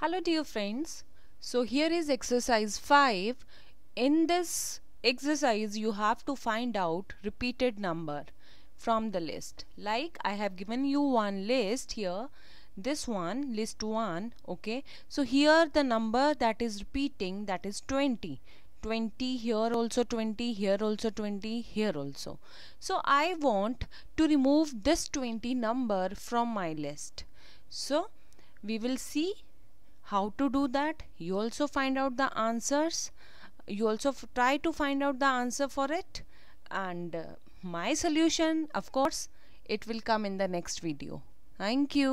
Hello dear friends. So here is exercise 5. In this exercise you have to find out repeated number from the list. Like I have given you one list here. This one list 1 okay. So here the number that is repeating that is 20. 20 here also 20 here also 20 here also. So I want to remove this 20 number from my list. So we will see how to do that you also find out the answers you also try to find out the answer for it and uh, my solution of course it will come in the next video thank you